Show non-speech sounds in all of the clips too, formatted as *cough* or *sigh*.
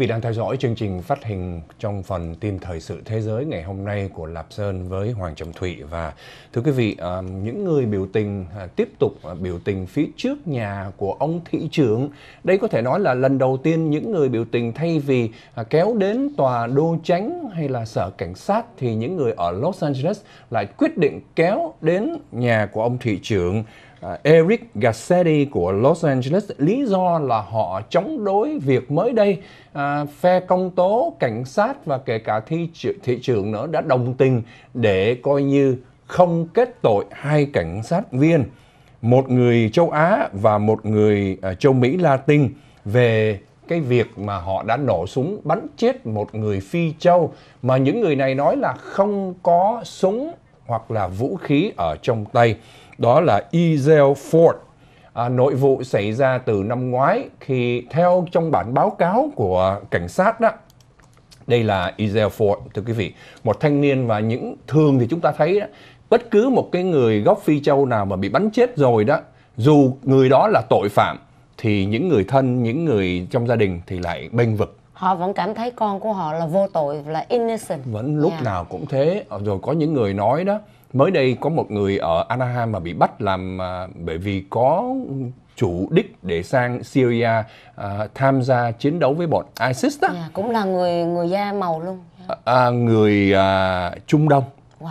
Quý vị đang theo dõi chương trình phát hình trong phần tin thời sự thế giới ngày hôm nay của Lạp Sơn với Hoàng Trọng Thụy và thưa quý vị, à, những người biểu tình à, tiếp tục à, biểu tình phía trước nhà của ông thị trưởng. Đây có thể nói là lần đầu tiên những người biểu tình thay vì kéo đến tòa đô tránh hay là sở cảnh sát thì những người ở Los Angeles lại quyết định kéo đến nhà của ông thị trưởng À, Eric Garcetti của Los Angeles lý do là họ chống đối việc mới đây à, phe công tố, cảnh sát và kể cả thị, thị trường nữa đã đồng tình để coi như không kết tội hai cảnh sát viên, một người châu Á và một người à, châu Mỹ Latin về cái việc mà họ đã nổ súng bắn chết một người phi châu mà những người này nói là không có súng hoặc là vũ khí ở trong tay. Đó là Israel Ford. À, nội vụ xảy ra từ năm ngoái khi theo trong bản báo cáo của cảnh sát đó đây là Israel Ford thưa quý vị một thanh niên và những thường thì chúng ta thấy đó, bất cứ một cái người gốc Phi Châu nào mà bị bắn chết rồi đó dù người đó là tội phạm thì những người thân những người trong gia đình thì lại bênh vực họ vẫn cảm thấy con của họ là vô tội là innocent vẫn lúc yeah. Dạ. nào cũng thế ờ, rồi có những người nói đó mới đây có một người ở Anaheim mà bị bắt làm à, bởi vì có chủ đích để sang Syria uh, tham gia chiến đấu với bọn ISIS đó yeah, dạ, cũng là người người da màu luôn yeah. À, à, người uh, Trung Đông wow.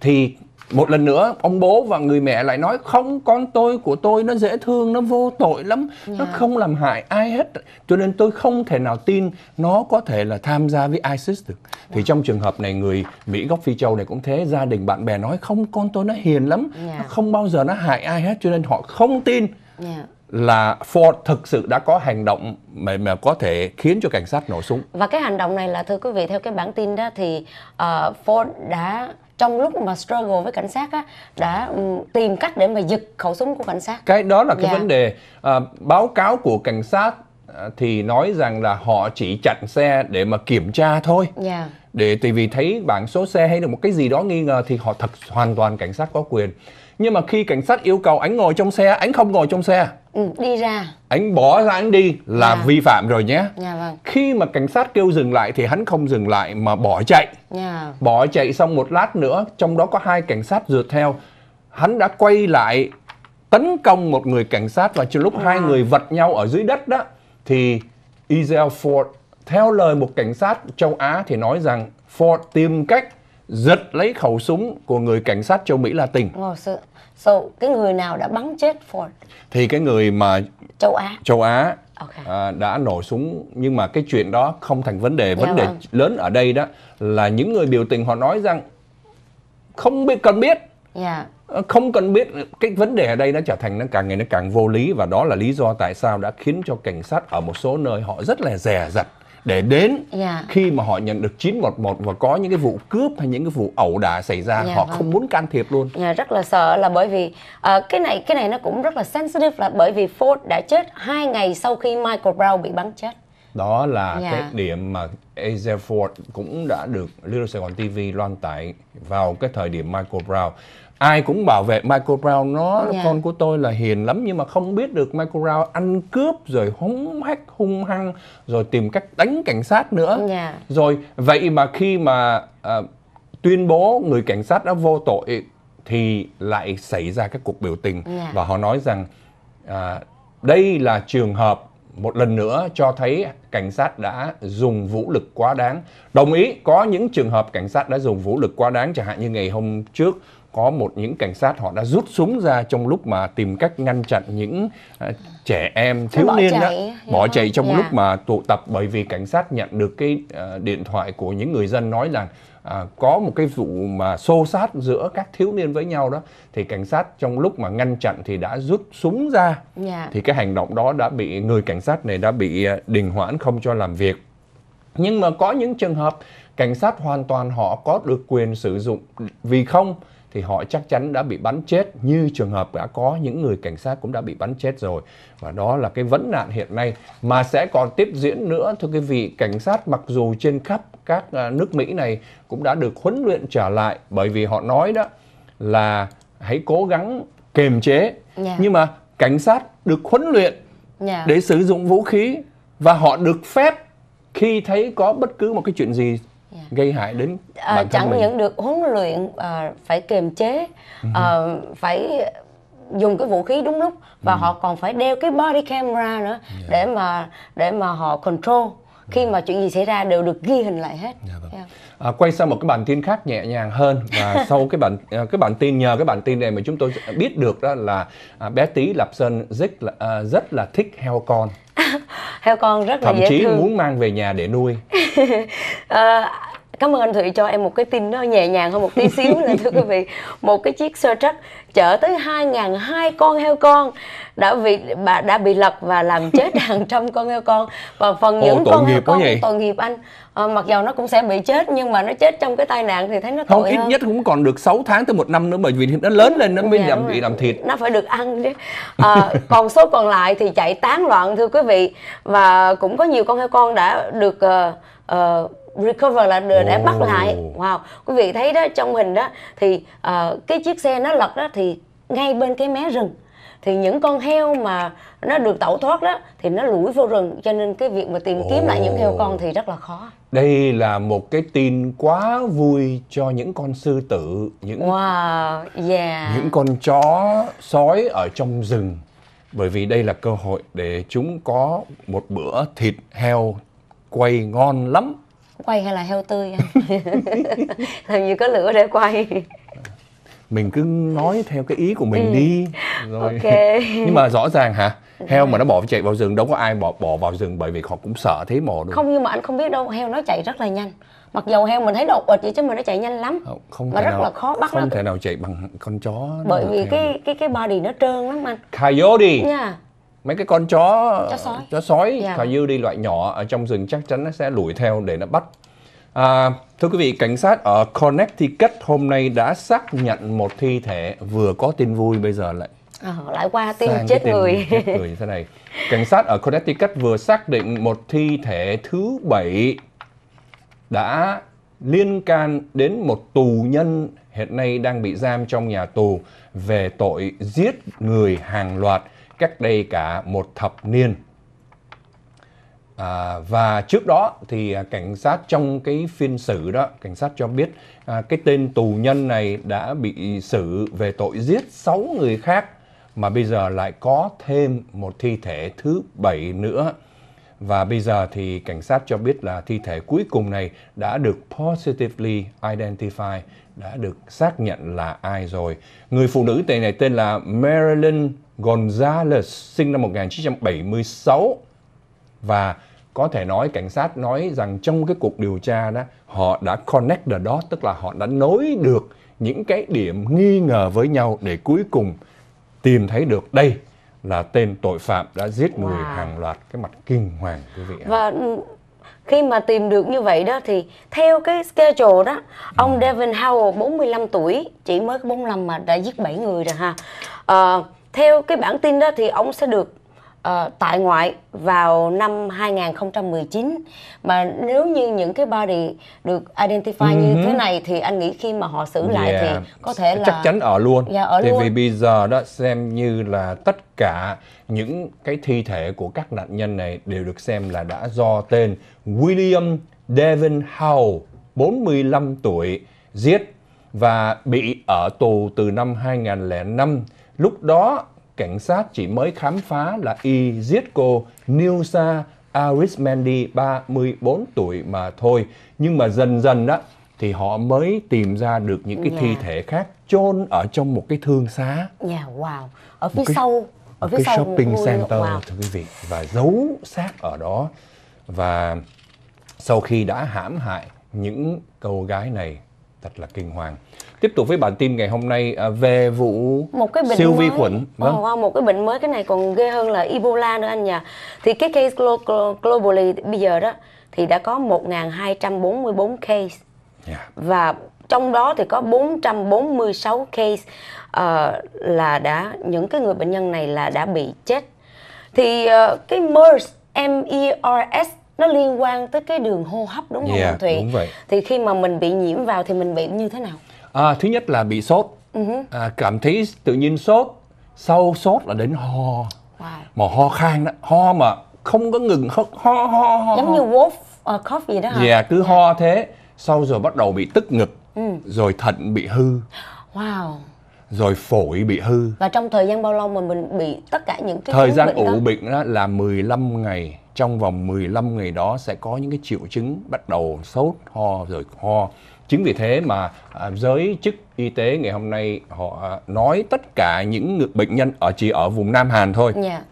thì một lần nữa ông bố và người mẹ lại nói không con tôi của tôi nó dễ thương nó vô tội lắm yeah. nó dạ. không làm hại ai hết cho nên tôi không thể nào tin nó có thể là tham gia với isis được thì dạ. trong trường hợp này người mỹ gốc phi châu này cũng thế gia đình bạn bè nói không con tôi nó hiền lắm yeah. nó dạ. không bao giờ nó hại ai hết cho nên họ không tin yeah là Ford thực sự đã có hành động mà mà có thể khiến cho cảnh sát nổ súng. Và cái hành động này là thưa quý vị theo cái bản tin đó thì uh, Ford đã trong lúc mà struggle với cảnh sát á đã um, tìm cách để mà giật khẩu súng của cảnh sát. Cái đó là cái yeah. Dạ. vấn đề uh, báo cáo của cảnh sát ờ, thì nói rằng là họ chỉ chặn xe để mà kiểm tra thôi. Yeah. Dạ. Để tại vì thấy bảng số xe hay được một cái gì đó nghi ngờ thì họ thật hoàn toàn cảnh sát có quyền nhưng mà khi cảnh sát yêu cầu anh ngồi trong xe anh không ngồi trong xe ừ, đi ra anh bỏ ra anh đi là dạ. vi phạm rồi nhé dạ, vâng. khi mà cảnh sát kêu dừng lại thì hắn không dừng lại mà bỏ chạy dạ. bỏ chạy xong một lát nữa trong đó có hai cảnh sát rượt theo hắn đã quay lại tấn công một người cảnh sát và trong lúc wow. hai người vật nhau ở dưới đất đó thì Israel Ford theo lời một cảnh sát châu Á thì nói rằng Ford tìm cách giật lấy khẩu súng của người cảnh sát châu Mỹ Latin. Oh, so, so cái người nào đã bắn chết Ford? Thì cái người mà châu Á. Châu Á okay. à, đã nổ súng nhưng mà cái chuyện đó không thành vấn đề. Dạ vấn yeah, đề vâng. lớn ở đây đó là những người biểu tình họ nói rằng không biết cần biết. Yeah. Dạ. Ờ, không cần biết cái vấn đề ở đây nó trở thành nó càng ngày nó càng vô lý và đó là lý do tại sao đã khiến cho cảnh sát ở một số nơi họ rất là dè dặt để đến yeah. Dạ. khi mà họ nhận được 911 và có những cái vụ cướp hay những cái vụ ẩu đả xảy ra yeah, dạ, họ vâng. không muốn can thiệp luôn. Yeah, dạ, rất là sợ là bởi vì uh, cái này cái này nó cũng rất là sensitive là bởi vì Ford đã chết hai ngày sau khi Michael Brown bị bắn chết đó là dạ. cái điểm mà Asia Ford cũng đã được Little Sài Gòn TV loan tải vào cái thời điểm Michael Brown ai cũng bảo vệ Michael Brown nó yeah. Dạ. con của tôi là hiền lắm nhưng mà không biết được Michael Brown ăn cướp rồi hống hách hung hăng rồi tìm cách đánh cảnh sát nữa yeah. Dạ. rồi vậy mà khi mà uh, tuyên bố người cảnh sát đã vô tội thì lại xảy ra các cuộc biểu tình yeah. Dạ. và họ nói rằng uh, đây là trường hợp một lần nữa cho thấy cảnh sát đã dùng vũ lực quá đáng. Đồng ý, có những trường hợp cảnh sát đã dùng vũ lực quá đáng, chẳng hạn như ngày hôm trước có một những cảnh sát họ đã rút súng ra trong lúc mà tìm cách ngăn chặn những uh, trẻ em thiếu niên đó, bỏ chạy trong yeah. lúc dạ. mà tụ tập bởi vì cảnh sát nhận được cái uh, điện thoại của những người dân nói rằng à, có một cái vụ mà xô sát giữa các thiếu niên với nhau đó thì cảnh sát trong lúc mà ngăn chặn thì đã rút súng ra yeah. Dạ. thì cái hành động đó đã bị người cảnh sát này đã bị à, đình hoãn không cho làm việc nhưng mà có những trường hợp cảnh sát hoàn toàn họ có được quyền sử dụng vì không thì họ chắc chắn đã bị bắn chết như trường hợp đã có những người cảnh sát cũng đã bị bắn chết rồi và đó là cái vấn nạn hiện nay mà sẽ còn tiếp diễn nữa thưa quý vị cảnh sát mặc dù trên khắp các à, nước Mỹ này cũng đã được huấn luyện trở lại bởi vì họ nói đó là hãy cố gắng kiềm chế yeah. Dạ. nhưng mà cảnh sát được huấn luyện yeah. Dạ. để sử dụng vũ khí và họ được phép khi thấy có bất cứ một cái chuyện gì yeah. Dạ. gây hại đến à, bản chẳng mình. những được huấn luyện à, phải kiềm chế à, phải dùng cái vũ khí đúng lúc và uh họ còn phải đeo cái body camera nữa yeah. Dạ. để mà để mà họ control dạ. khi mà chuyện gì xảy ra đều được ghi hình lại hết. Yeah, vâng. yeah. À, quay sang một cái bản tin khác nhẹ nhàng hơn và *laughs* sau cái bản cái bản tin nhờ cái bản tin này mà chúng tôi biết được đó là à, bé tí lập Sơn rất là à, rất là thích heo con. *laughs* heo con rất là Thậm chí thương. muốn mang về nhà để nuôi. *laughs* *laughs* 呃。Cảm ơn anh Thụy cho em một cái tin nó nhẹ nhàng hơn một tí xíu là thưa quý vị. Một cái chiếc sơ truck chở tới 2.000 hai con heo con đã bị bà đã bị lật và làm chết *laughs* hàng trăm con heo con và phần những Ồ, con heo con vậy? tội nghiệp anh à, mặc dầu nó cũng sẽ bị chết nhưng mà nó chết trong cái tai nạn thì thấy nó không ít hơn. nhất cũng còn được 6 tháng tới một năm nữa bởi vì nó lớn lên nó mới dạ, làm bị làm thịt nó phải được ăn chứ à, *laughs* còn số còn lại thì chạy tán loạn thưa quý vị và cũng có nhiều con heo con đã được uh, uh, recover là để oh. bắt lại wow quý vị thấy đó trong hình đó thì uh, cái chiếc xe nó lật đó thì ngay bên cái mé rừng thì những con heo mà nó được tẩu thoát đó thì nó lủi vô rừng cho nên cái việc mà tìm kiếm oh. lại những heo con thì rất là khó đây là một cái tin quá vui cho những con sư tử những wow. yeah. những con chó sói ở trong rừng bởi vì đây là cơ hội để chúng có một bữa thịt heo quay ngon lắm quay hay là heo tươi *laughs* làm gì có lửa để quay mình cứ nói theo cái ý của mình ừ. đi rồi okay. *laughs* nhưng mà rõ ràng hả ừ. heo mà nó bỏ chạy vào rừng đâu có ai bỏ bỏ vào rừng bởi vì họ cũng sợ thấy mồ đâu không nhưng mà anh không biết đâu heo nó chạy rất là nhanh mặc dù heo mình thấy đột bịch vậy chứ mà nó chạy nhanh lắm không, mà rất nào, là khó bắt không nó. thể nào chạy bằng con chó bởi vì cái cái cái body nó trơn lắm anh coyote yeah mấy cái con chó chó sói, chó dạ. dư đi loại nhỏ ở trong rừng chắc chắn nó sẽ đuổi theo để nó bắt à, thưa quý vị cảnh sát ở Connecticut hôm nay đã xác nhận một thi thể vừa có tin vui bây giờ lại À, lại qua tin chết tin người *laughs* chết người như thế này cảnh sát ở Connecticut vừa xác định một thi thể thứ bảy đã liên can đến một tù nhân hiện nay đang bị giam trong nhà tù về tội giết người hàng loạt cách đây cả một thập niên. À, và trước đó thì à, cảnh sát trong cái phiên xử đó, cảnh sát cho biết à, cái tên tù nhân này đã bị xử về tội giết 6 người khác mà bây giờ lại có thêm một thi thể thứ bảy nữa. Và bây giờ thì cảnh sát cho biết là thi thể cuối cùng này đã được positively identified, đã được xác nhận là ai rồi. Người phụ nữ tên này tên là Marilyn Gonzalez sinh năm 1976 và có thể nói cảnh sát nói rằng trong cái cuộc điều tra đó họ đã connect the dot tức là họ đã nối được những cái điểm nghi ngờ với nhau để cuối cùng tìm thấy được đây là tên tội phạm đã giết người hàng loạt cái mặt kinh hoàng quý vị và ừ, khi mà tìm được như vậy đó thì theo cái schedule đó ông ừ. Devin Howell 45 tuổi chỉ mới 45 mà đã giết 7 người rồi ha à, theo cái bản tin đó thì ông sẽ được uh, tại ngoại vào năm 2019 mà nếu như những cái body được identify uh-huh. như ừ thế này thì anh nghĩ khi mà họ xử lại yeah. thì có thể là chắc chắn ở luôn. Yeah, dạ, ở thì luôn. vì bây giờ đó xem như là tất cả những cái thi thể của các nạn nhân này đều được xem là đã do tên William Devin Howe 45 tuổi giết và bị ở tù từ năm 2005 Lúc đó, cảnh sát chỉ mới khám phá là y giết cô Nilsa Arismendi, 34 tuổi mà thôi. Nhưng mà dần dần đó, thì họ mới tìm ra được những cái yeah. thi dạ. thể khác chôn ở trong một cái thương xá. Dạ, yeah, wow. Ở phía cái, sau ở phía cái sau shopping ngôi... center wow. thưa quý vị và giấu xác ở đó và sau khi đã hãm hại những cô gái này thật là kinh hoàng tiếp tục với bản tin ngày hôm nay à, về vụ một cái bệnh siêu mới. vi khuẩn vâng. wow, ờ, một cái bệnh mới cái này còn ghê hơn là Ebola nữa anh nhỉ thì cái case globally bây giờ đó thì đã có 1.244 case yeah. Dạ. và trong đó thì có 446 case uh, là đã những cái người bệnh nhân này là đã bị chết thì uh, cái MERS M E R S nó liên quan tới cái đường hô hấp đúng không yeah, Thùy? Đúng vậy. Thì khi mà mình bị nhiễm vào thì mình bị như thế nào? À, thứ nhất là bị sốt, uh-huh. à, cảm thấy tự nhiên sốt, sau sốt là đến ho, wow. mà ho khan đó, ho mà không có ngừng ho ho ho. ho Giống như wolf uh, cough gì đó hả? Yeah, cứ yeah. ho thế, sau rồi bắt đầu bị tức ngực, ừ. rồi thận bị hư. Wow rồi phổi bị hư. Và trong thời gian bao lâu mà mình bị tất cả những cái thời gian ủ bệnh đó? bệnh đó là 15 ngày trong vòng 15 ngày đó sẽ có những cái triệu chứng bắt đầu sốt, ho rồi ho. Chính vì thế mà à, giới chức y tế ngày hôm nay họ à, nói tất cả những bệnh nhân ở chỉ ở vùng Nam Hàn thôi. Yeah. Dạ.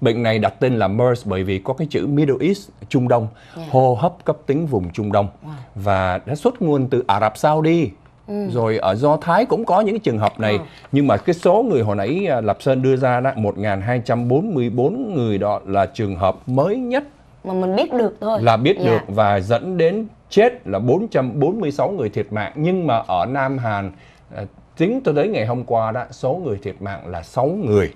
Bệnh này đặt tên là MERS bởi vì có cái chữ Middle East, Trung Đông, yeah. Dạ. hô hấp cấp tính vùng Trung Đông wow. và đã xuất nguồn từ Ả Rập Saudi ừ. rồi ở ờ, do thái cũng có những trường hợp này ừ. nhưng mà cái số người hồi nãy ờ, lập sơn đưa ra đó 1.244 người đó là trường hợp mới nhất mà mình biết được thôi là biết yeah. Dạ. được và dẫn đến chết là 446 người thiệt mạng nhưng mà ở Nam Hàn tính tới đấy ngày hôm qua đó số người thiệt mạng là 6 người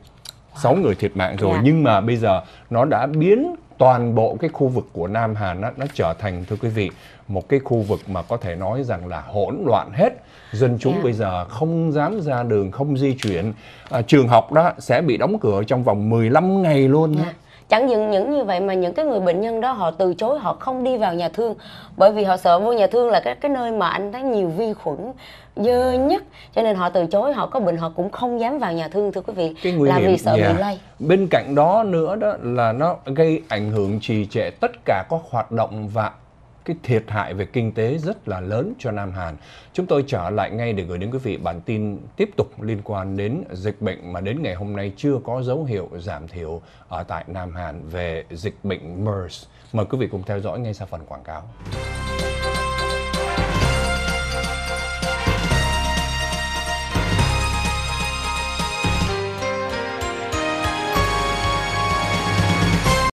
6 người thiệt mạng rồi yeah. Dạ. nhưng mà bây giờ nó đã biến toàn bộ cái khu vực của Nam Hàn nó, nó trở thành thưa quý vị một cái khu vực mà có thể nói rằng là hỗn loạn hết dân chúng yeah. Dạ. bây giờ không dám ra đường không di chuyển à, trường học đó sẽ bị đóng cửa trong vòng 15 ngày luôn yeah chẳng dừng những như vậy mà những cái người bệnh nhân đó họ từ chối họ không đi vào nhà thương bởi vì họ sợ vô nhà thương là cái cái nơi mà anh thấy nhiều vi khuẩn dơ nhất cho nên họ từ chối họ có bệnh họ cũng không dám vào nhà thương thưa quý vị cái nguy là hiểm, vì sợ yeah. bị dạ. lây bên cạnh đó nữa đó là nó gây ảnh hưởng trì trệ tất cả các hoạt động và cái thiệt hại về kinh tế rất là lớn cho Nam Hàn. Chúng tôi trở lại ngay để gửi đến quý vị bản tin tiếp tục liên quan đến dịch bệnh mà đến ngày hôm nay chưa có dấu hiệu giảm thiểu ở tại Nam Hàn về dịch bệnh MERS. Mời quý vị cùng theo dõi ngay sau phần quảng cáo.